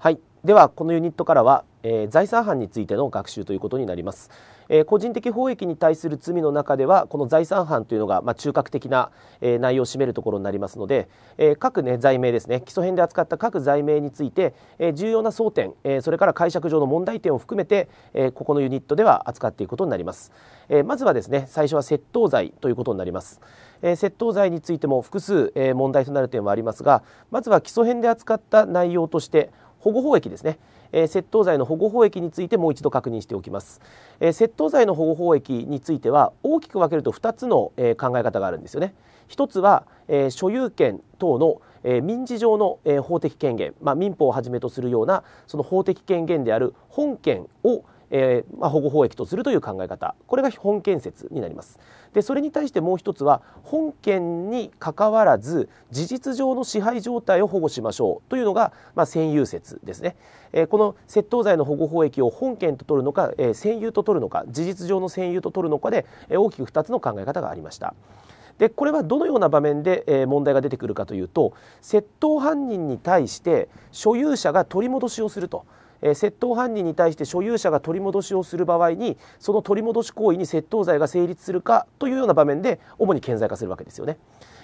はい、ではこのユニットからは、えー、財産犯についての学習ということになります、えー、個人的法益に対する罪の中ではこの財産犯というのが、まあ、中核的な、えー、内容を占めるところになりますので、え各、ね、罪名ですね基礎編で扱った各罪名について、え重要な争点、えそれから解釈上の問題点を含めて、えここのユニットでは扱っていくことになります、えまずはですね最初は窃盗罪ということになります、え窃盗罪についても複数、え問題となる点はありますがまずは基礎編で扱った内容として保護法益ですね、えー、窃盗罪の保護法益についてもう一度確認しておきます、えー、窃盗罪の保護法益については大きく分けると2つの、えー、考え方があるんですよね一つは、え所有権等の、え民事上の、え法的権限、まあ、民法をはじめとするようなその法的権限である本件をえーまあ、保護法益とするという考え方これが本建説になりますでそれに対してもう一つは本件にかかわらず事実上の支配状態を保護しましょうというのが、まあ、占有説ですね、えー、この窃盗罪の保護法益を本件と取るのか、えー、占有と取るのか事実上の占有と取るのかで、えー、大きく2つの考え方がありました。でこれはどのような場面で、え問題が出てくるかというと窃盗犯人に対して所有者が取り戻しをするとえー、窃盗犯人に対して所有者が取り戻しをする場合にその取り戻し行為に窃盗罪が成立するかというような場面で主に顕在化するわけですよね。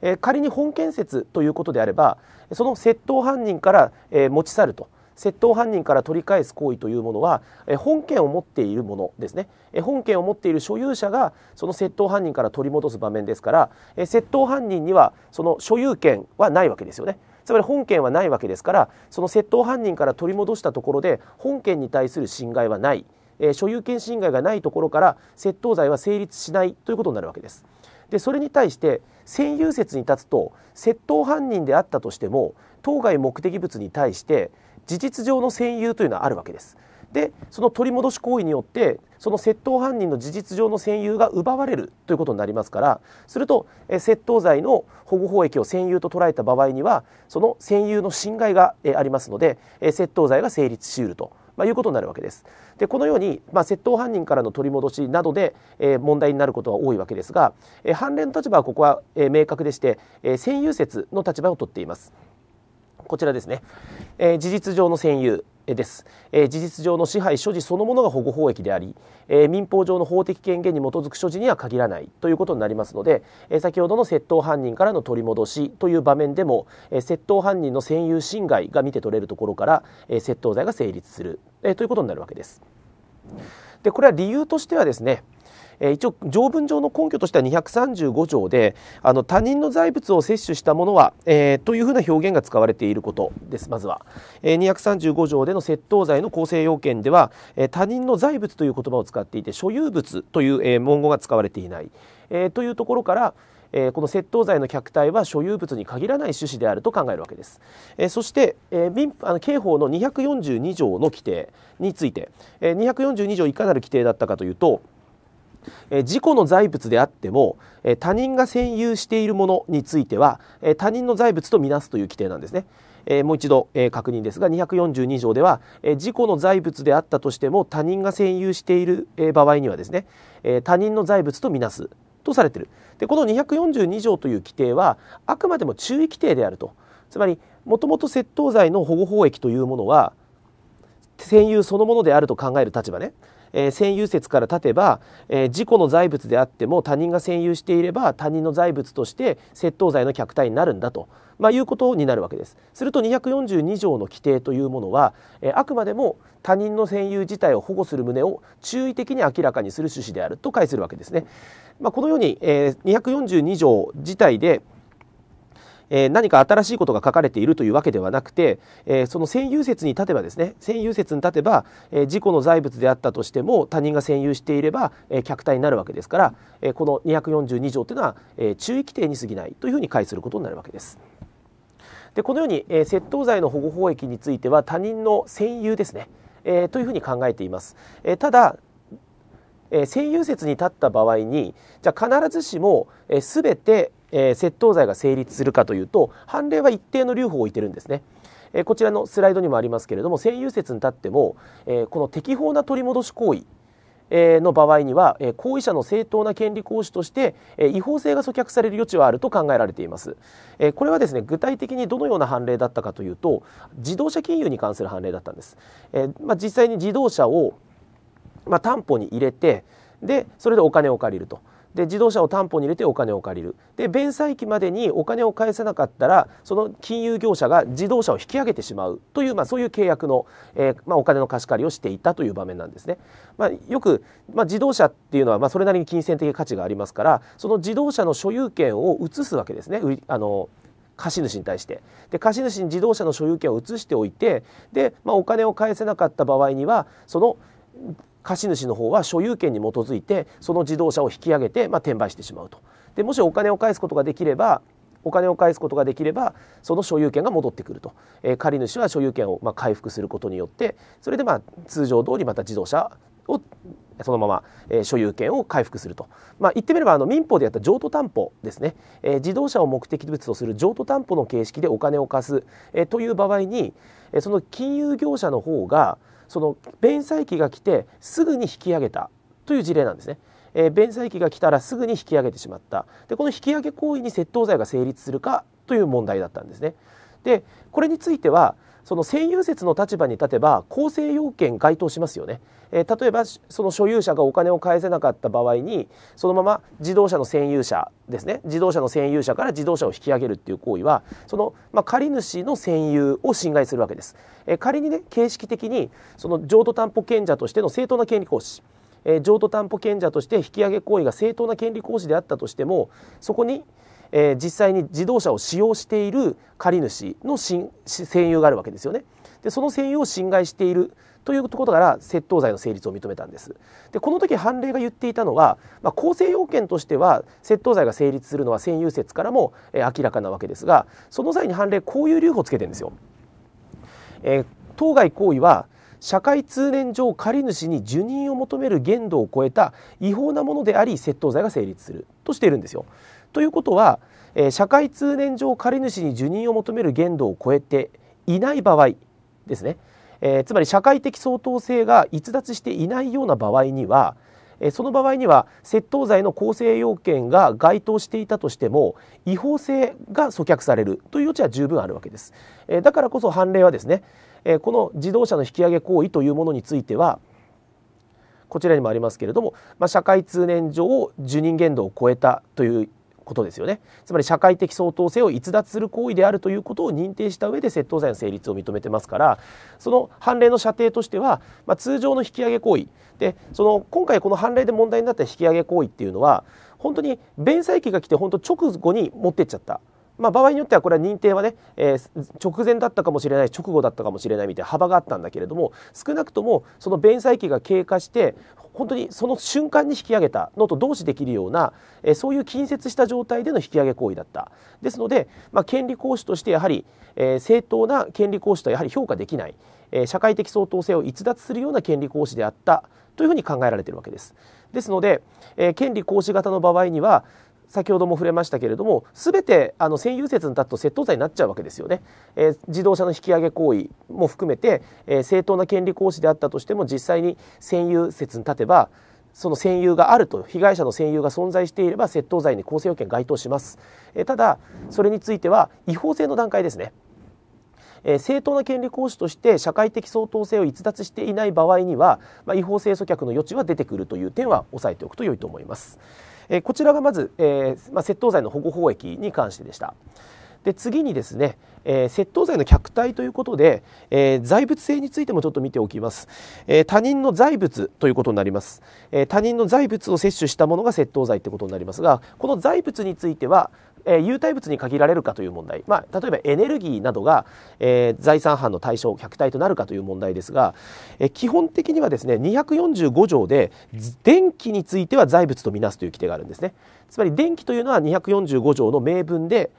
えー、仮に本建設ということであればその窃盗犯人から、えー、持ち去ると。窃盗犯人から取り返す行為というものは本件を持っているものですね本件を持っている所有者がその窃盗犯人から取り戻す場面ですから窃盗犯人にはその所有権はないわけですよねつまり本件はないわけですからその窃盗犯人から取り戻したところで本件に対する侵害はない、えー、所有権侵害がないところから窃盗罪は成立しないということになるわけです。でそれに対して占有説に立つと窃盗犯人であったとしても当該目的物に対して事実上の占有というのはあるわけですでその取り戻し行為によってその窃盗犯人の事実上の占有が奪われるということになりますからすると、え窃盗罪の保護法益を占有と捉えた場合にはその占有の侵害が、えありますので、え窃盗罪が成立しうると。まあ、いうことになるわけですでこのように、まあ、窃盗犯人からの取り戻しなどで、えー、問題になることは多いわけですが、えー、判例の立場はここは、えー、明確でして、え占有説の立場をとっています。こちらですね、え事実上の占有です、えー、事実上の支配所持そのものが保護法益であり、えー、民法上の法的権限に基づく所持には限らないということになりますので、えー、先ほどの窃盗犯人からの取り戻しという場面でも、え窃盗犯人の占有侵害が見て取れるところから、え窃盗罪が成立する、えということになるわけです。でこれは理由としてはですねえ一応条文上の根拠としては235条であの他人の財物を摂取したものは、えー、というふうな表現が使われていることですまずは、えー、235条での窃盗罪の構成要件では、えー、他人の財物という言葉を使っていて所有物という、えー、文言が使われていない、えー、というところからえー、この窃盗罪の虐待は所有物に限らない趣旨であると考えるわけです、えー、そして、えー、民あの刑法の242条の規定について、えー、242条いかなる規定だったかというとえ事故の財物であっても、え他人が占有しているものについては、え他人の財物とみなすという規定なんですね。えもう一度、え確認ですが242条では、え事故の財物であったとしても他人が占有している、え場合にはですね、え他人の財物とみなすとされているでこの242条という規定はあくまでも注意規定であるとつまりもともと窃盗罪の保護法益というものは占有そのものであると考える立場ねえー、占有説から立てば、えー、自己の財物であっても他人が占有していれば他人の財物として窃盗罪の虐待になるんだと、まあ、いうことになるわけです。すると242条の規定というものは、えー、あくまでも他人の占有自体を保護する旨を注意的に明らかにする趣旨であると解するわけですね。まあ、このように、えー、242条自体でえー、何か新しいことが書かれているというわけではなくて、えー、その占有説に立てばですね占有説に立てば、えー、自己の財物であったとしても他人が占有していれば、えー、客体になるわけですから、えー、この242条というのは、えー、注意規定に過ぎないというふうに解することになるわけです。でこのように、えー、窃盗罪の保護法益については他人の占有ですね、えー、というふうに考えています。えー、ただえ占有説に立った場合にじゃ必ずしもすべ、て、えー、窃盗罪が成立するかというと判例は一定の留保を置いてるんですね。えー、こちらのスライドにもありますけれども占有説に立っても、えー、この適法な取り戻し行為の場合には行為者の正当な権利行使として違法性が阻却される余地はあると考えられていますこれはですね具体的にどのような判例だったかというと自動車金融に関する判例だったんです、えまあ、実際に自動車を、まあ、担保に入れてでそれでお金を借りるとで自動車を担保に入れてお金を借りるで弁済期までにお金を返せなかったらその金融業者が自動車を引き上げてしまうという、まあ、そういう契約の、えー、まあ、お金の貸し借りをしていたという場面なんですね、まあ、よく、ま自動車っていうのは、まそれなりに金銭的価値がありますからその自動車の所有権を移すわけですねあの貸主に対してで貸主に自動車の所有権を移しておいてで、まあ、お金を返せなかった場合にはその貸主の方は所有権に基づいてその自動車を引き上げて、まあ、転売してしまうとでもしお金を返すことができればお金を返すことができればその所有権が戻ってくると、えー、借主は所有権をまあ回復することによってそれでまあ通常通りまた自動車をそのまま、えー、所有権を回復すると、まあ、言ってみればあの民法でやった譲渡担保ですね、えー、自動車を目的物とする譲渡担保の形式でお金を貸す、えー、という場合に、えー、その金融業者の方がその弁済期が来てすぐに引き上げたという事例なんですね。えー、弁済期が来たらすぐに引き上げてしまったでこの引き上げ行為に窃盗罪が成立するかという問題だったんですね。でこれについてはその占有説の立場に立てば構成要件該当しますよね、えー、例えばその所有者がお金を返せなかった場合にそのまま自動車の占有者ですね自動車の占有者から自動車を引き上げるっていう行為はその、まあ、借主の占有を侵害するわけです、えー、仮にね形式的にその譲渡担保権者としての正当な権利行使え譲渡担保権者として引き上げ行為が正当な権利行使であったとしてもそこにえー、実際に自動車を使用している借り主の占有があるわけですよね。でその占有を侵害しているということから窃盗罪の成立を認めたんですでこの時判例が言っていたのは、まあ、構成要件としては窃盗罪が成立するのは占有説からも、えー、明らかなわけですがその際に判例こういう留保をつけてるんですよ。えー、当該行為は社会通念上借主に受任を求める限度を超えた違法なものであり窃盗罪が成立するとしているんですよ。ということは、え社会通念上借主に受任を求める限度を超えていない場合ですね、えー、つまり社会的相当性が逸脱していないような場合には、えその場合には窃盗罪の構成要件が該当していたとしても違法性が阻却されるという余地は十分あるわけです、えだからこそ判例はですね、えこの自動車の引き上げ行為というものについてはこちらにもありますけれども、まあ、社会通念上を受任限度を超えたということですよねつまり社会的相当性を逸脱する行為であるということを認定した上で窃盗罪の成立を認めてますからその判例の射程としては、まあ、通常の引き上げ行為でその今回この判例で問題になった引き上げ行為っていうのは本当に弁済期が来て本当直後に持ってっちゃったまあ、場合によってはこれは認定はね、えー、直前だったかもしれない直後だったかもしれないみたいな幅があったんだけれども少なくともその弁済期が経過して本当にその瞬間に引き上げたのと同時できるような、えー、そういう近接した状態での引き上げ行為だったですので、まあ、権利行使としてやはり、えー、正当な権利行使とはやはり評価できない、えー、社会的相当性を逸脱するような権利行使であったというふうに考えられているわけです。ですので、えー、権利行使型の場合には先ほども触れましたけれども、すべてあの占有説に立つと窃盗罪になっちゃうわけですよね。えー、自動車の引き上げ行為も含めて、えー、正当な権利行使であったとしても、実際に占有説に立てば、その占有があると、被害者の占有が存在していれば、窃盗罪に構成要件該当します。えー、ただ、それについては違法性の段階ですね。え正当な権利行使として社会的相当性を逸脱していない場合には、まあ、違法性訴却の余地は出てくるという点は押さえておくと良いと思います。えこちらがまず、えま窃盗罪の保護法益に関してでした。で次にですね、えー、窃盗罪の虐待ということで、えー、財物性についてもちょっと見ておきます、えー、他人の財物ということになります、え他人の財物を摂取したものが窃盗罪ということになりますがこの財物についてはえ有体物に限られるかという問題、まあ、例えばエネルギーなどが、えー、財産犯の対象虐待となるかという問題ですが、えー、基本的にはですね245条で電気については財物とみなすという規定があるんですねつまり電気というのは245条の名分で、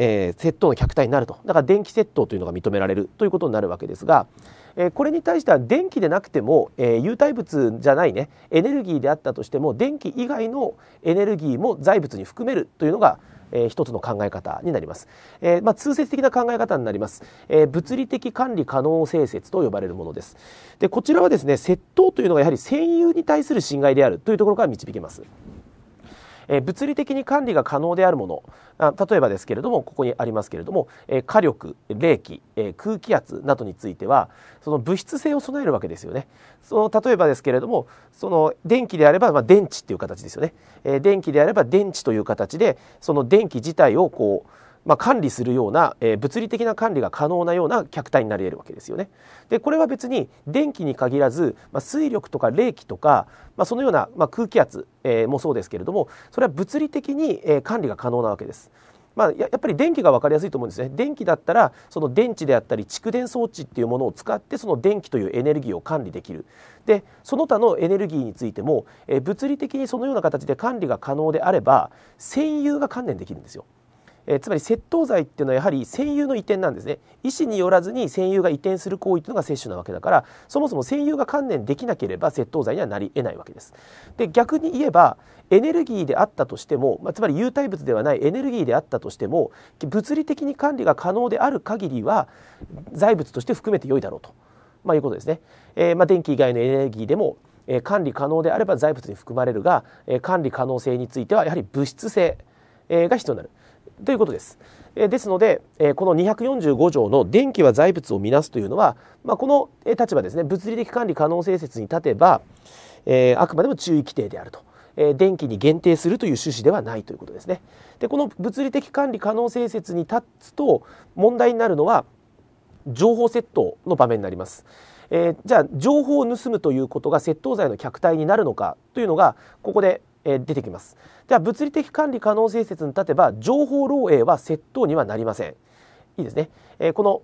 えー、窃盗の客体になるとだから電気窃盗というのが認められるということになるわけですが、えー、これに対しては電気でなくても、えー、有体物じゃないねエネルギーであったとしても電気以外のエネルギーも財物に含めるというのがえー、一つの考え方になります、えーまあ、通説的な考え方になります、えー、物理的管理可能性説と呼ばれるものですでこちらはですね窃盗というのがやはり占有に対する侵害であるというところから導けますえ物理的に管理が可能であるもの、あ例えばですけれどもここにありますけれども、え火力冷気、え空気圧などについてはその物質性を備えるわけですよねその例えばですけれどもその電気であれば、まあ、電池っていう形ですよね、え電気であれば電池という形でその電気自体をこうまあ、管理するような、えー、物理的な管理が可能なような客体になり得るわけですよね。でこれは別に電気に限らず、まあ、水力とか冷気とか、まあ、そのような、まあ、空気圧、えー、もそうですけれどもそれは物理的に、えー、管理が可能なわけです。まあ、やっぱり電気が分かりやすいと思うんですね電気だったらその電池であったり蓄電装置っていうものを使ってその電気というエネルギーを管理できるでその他のエネルギーについても、えー、物理的にそのような形で管理が可能であれば占有が観念できるんですよ。えつまり窃盗罪っていうのはやはり占有の移転なんですね意思によらずに占有が移転する行為というのが摂取なわけだからそもそも占有が観念できなければ窃盗罪にはなり得ないわけですで逆に言えばエネルギーであったとしても、まあ、つまり有体物ではないエネルギーであったとしても物理的に管理が可能である限りは財物として含めて良いだろうと、まあ、いうことですね、えー、まあ、電気以外のエネルギーでもえ管理可能であれば財物に含まれるが、え管理可能性についてはやはり物質性、が必要になるということです。えですので、えこの245条の電気は財物を見なすというのは、まあ、この立場ですね、物理的管理可能性説に立てば、えあくまでも注意規定であると。え電気に限定するという趣旨ではないということですね。で、この物理的管理可能性説に立つと問題になるのは情報窃盗の場面になります。えー、じゃあ情報を盗むということが窃盗罪の客体になるのかというのがここでえ出てきます。では、物理的管理可能性説に立てば、情報漏洩は窃盗にはなりません。いいですね。えこの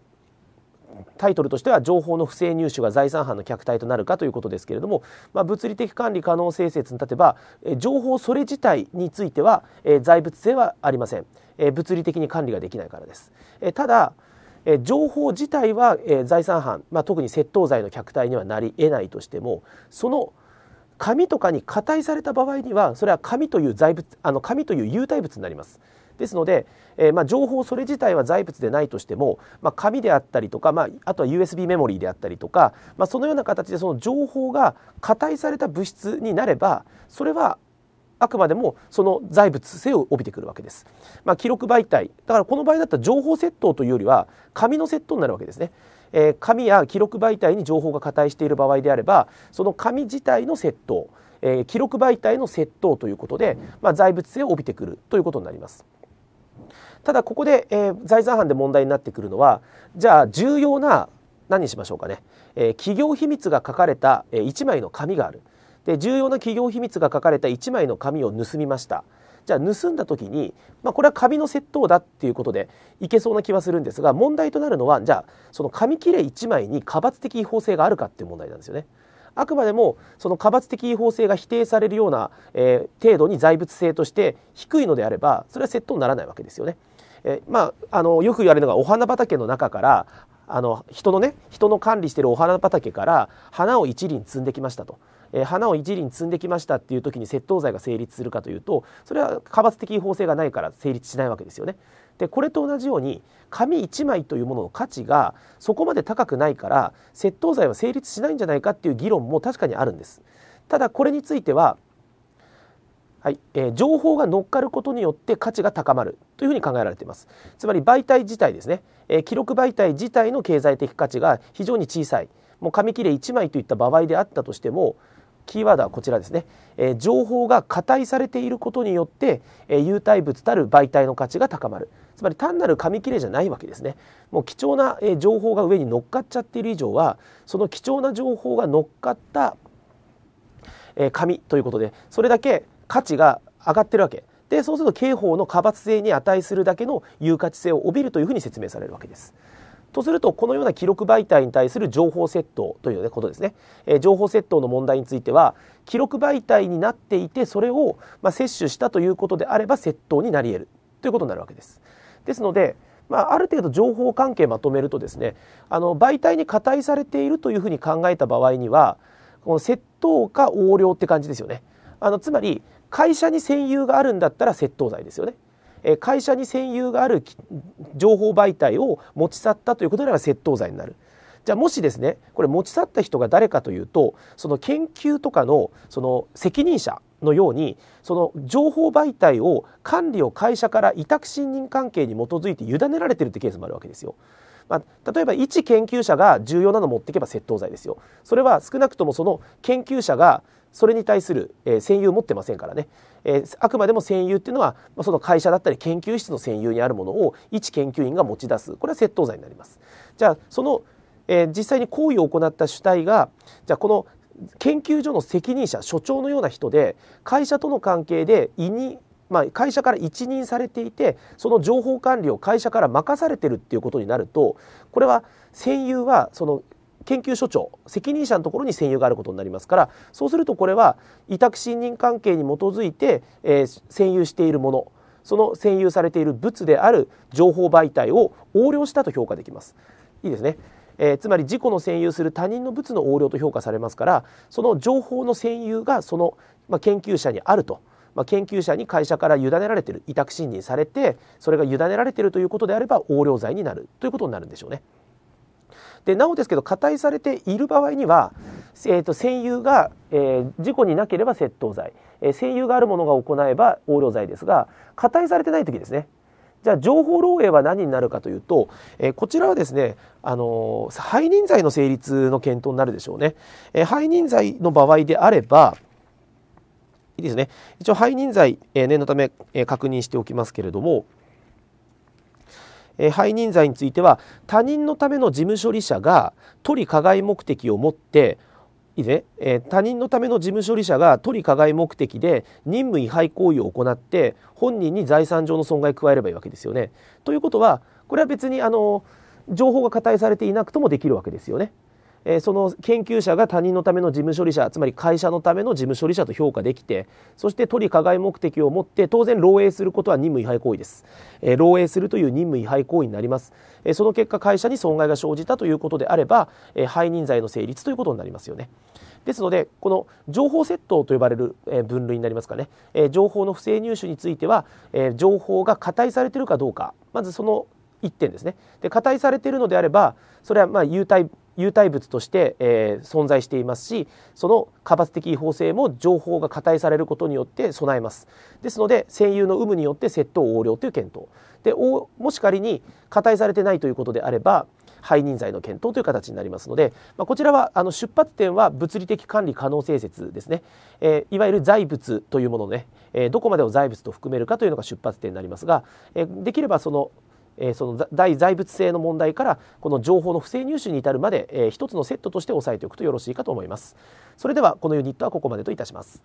タイトルとしては情報の不正入手が財産犯の虐待となるかということですけれども、まあ、物理的管理可能性説に立てば情報それ自体については、えー、財物性はありません、えー、物理的に管理ができないからです、えー、ただ、え情報自体は、え財産犯、まあ、特に窃盗罪の虐待にはなり得ないとしてもその紙とかに加体された場合にはそれは紙という財物あの紙という有体物になります。ですので、えー、まあ、情報それ自体は財物でないとしても、まあ、紙であったりとか、まあ、あとは USB メモリーであったりとか、まあ、そのような形でその情報が加体された物質になればそれはあくまでもその財物性を帯びてくるわけです、まあ、記録媒体だからこの場合だったら情報窃盗というよりは紙の窃盗になるわけですねえー、紙や記録媒体に情報が加体している場合であればその紙自体の窃盗、えー、記録媒体の窃盗ということで、まあ、財物性を帯びてくるということになります。ただここで、えー、財産犯で問題になってくるのはじゃあ重要な何にしましょうかね、えー、企業秘密が書かれた、えー、1枚の紙があるで重要な企業秘密が書かれた1枚の紙を盗みました。じゃあ盗んだ時に、まあ、これは紙の窃盗だっていうことでいけそうな気はするんですが問題となるのはじゃあその紙切れ1枚に過罰的違法性があるかっていう問題なんですよね。あくまでもその過罰的違法性が否定されるような、えー、程度に財物性として低いのであればそれは窃盗にならないわけですよね。えー、まあ、あのよく言われるのがお花畑の中からあの人のね人の管理してるお花畑から花を一輪摘んできましたとえー、花を一輪積んできましたっていう時に窃盗罪が成立するかというとそれは過罰的違法性がないから成立しないわけですよね。でこれと同じように紙1枚というものの価値がそこまで高くないから窃盗罪は成立しないんじゃないかっていう議論も確かにあるんです。ただこれについてははいえー、情報が乗っかることによって価値が高まるというふうに考えられていますつまり媒体自体ですね、えー、記録媒体自体の経済的価値が非常に小さいもう紙切れ1枚といった場合であったとしてもキーワードはこちらですね、えー、情報が過大されていることによって、えー、有体物たる媒体の価値が高まるつまり単なる紙切れじゃないわけですねもう貴重な、えー、情報が上に乗っかっちゃっている以上はその貴重な情報が乗っかった、えー、紙ということでそれだけ価値が上がってるわけでそうすると刑法の過罰性に値するだけの有価値性を帯びるというふうに説明されるわけです。とすると、このような記録媒体に対する情報窃盗ということですね、えー、情報窃盗の問題については、記録媒体になっていて、それをまあ摂取したということであれば、窃盗になり得るということになるわけです。ですので、まあ、ある程度情報関係まとめるとですねあの媒体に加担されているというふうに考えた場合にはこの窃盗か横領って感じですよねあのつまり会社に占有があるんだったら窃盗罪ですよねえ会社に占有がある情報媒体を持ち去ったということであれば窃盗罪になる。じゃあもしですねこれ持ち去った人が誰かというとその研究とかのその責任者のようにその情報媒体を管理を会社から委託信任関係に基づいて委ねられてるってケースもあるわけですよ。まあ、例えば一研究者が重要なの持っていけば窃盗罪ですよ。それは少なくともその研究者がそれに対する、えー、占有を持ってませんからね、えー、あくまでも占有っていうのは、まあ、その会社だったり研究室の占有にあるものを一研究員が持ち出すこれは窃盗罪になります。じゃあその、えー、実際に行為を行った主体がじゃあこの研究所の責任者所長のような人で会社との関係で委任まあ、会社から一任されていてその情報管理を会社から任されてるっていうことになるとこれは占有はその研究所長責任者のところに占有があることになりますからそうするとこれは委託信任関係に基づいて、えー、占有しているものその占有されている物である情報媒体を横領したと評価できますいいですね、えー、つまり自己の占有する他人の物の横領と評価されますからその情報の占有がその、まあ、研究者にあるとまあ、研究者に会社から委ねられている委託信任されてそれが委ねられているということであれば横領罪になるということになるんでしょうね。でなおですけど、加体されている場合には、えーと、占有が、えー、事故になければ窃盗罪、えー、占有があるものが行えば横領罪ですが、加体されてない時ですね。じゃあ情報漏洩は何になるかというと、えー、こちらはですね、あのー、背任罪の成立の検討になるでしょうね。えー、背任罪の場合であれば、いいですね。一応背任罪、え念のため、え確認しておきますけれども、え背任罪については他人のための事務処理者が取り加害目的を持って以前、え他人のための事務処理者が取り加害目的で任務違反行為を行って本人に財産上の損害を加えればいいわけですよね。ということはこれは別にあの情報が加対されていなくともできるわけですよね。えその研究者が他人のための事務処理者つまり会社のための事務処理者と評価できてそして取り加害目的を持って当然漏洩することは任務違反行為です、え漏洩するという任務違反行為になります、えその結果会社に損害が生じたということであれば、え背任罪の成立ということになりますよねですので、この情報窃盗と呼ばれる分類になりますかね、情報の不正入手については、情報が加対されているかどうか、まずその1点ですね、で加対されているのであれば、それはまあ優待有体物として、えー、存在していますしその過発的違法性も情報が加体されることによって備えますですので占有の有無によって窃盗横領という検討でもし仮に加体されてないということであれば背任罪の検討という形になりますので、まあ、こちらはあの出発点は物理的管理可能性説ですね、えー、いわゆる財物というものね、えー、どこまでを財物と含めるかというのが出発点になりますが、えー、できればそのえー、その大財物性の問題からこの情報の不正入手に至るまで、えー、一つのセットとして押さえておくとよろしいかと思いますそれではこのユニットはここまでといたします